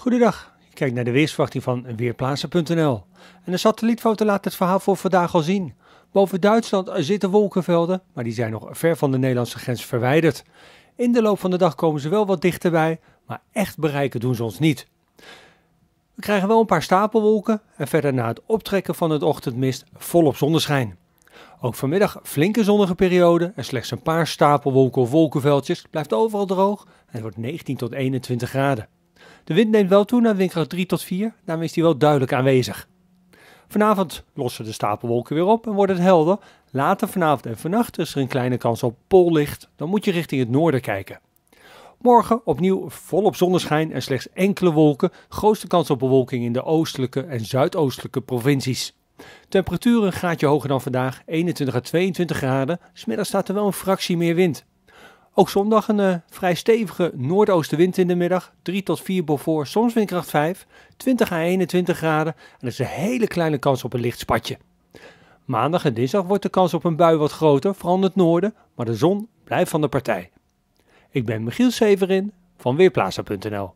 Goedendag, ik kijk naar de weersverwachting van Weerplaatsen.nl. En de satellietfoto laat het verhaal voor vandaag al zien. Boven Duitsland zitten wolkenvelden, maar die zijn nog ver van de Nederlandse grens verwijderd. In de loop van de dag komen ze wel wat dichterbij, maar echt bereiken doen ze ons niet. We krijgen wel een paar stapelwolken en verder na het optrekken van het ochtendmist volop zonneschijn. Ook vanmiddag flinke zonnige periode en slechts een paar stapelwolken of wolkenveldjes blijft overal droog en het wordt 19 tot 21 graden. De wind neemt wel toe naar windkracht 3 tot 4, daarmee is die wel duidelijk aanwezig. Vanavond lossen de stapelwolken weer op en wordt het helder. Later vanavond en vannacht is er een kleine kans op pollicht, dan moet je richting het noorden kijken. Morgen opnieuw volop zonneschijn en slechts enkele wolken, grootste kans op bewolking in de oostelijke en zuidoostelijke provincies. Temperaturen een graadje hoger dan vandaag, 21 à 22 graden. Smiddag staat er wel een fractie meer wind. Ook zondag een eh, vrij stevige noordoostenwind in de middag. 3 tot 4 Beaufort, soms windkracht 5. 20 à 21 graden. En dat is een hele kleine kans op een licht spatje. Maandag en dinsdag wordt de kans op een bui wat groter, vooral in het noorden. Maar de zon blijft van de partij. Ik ben Michiel Severin van Weerplaza.nl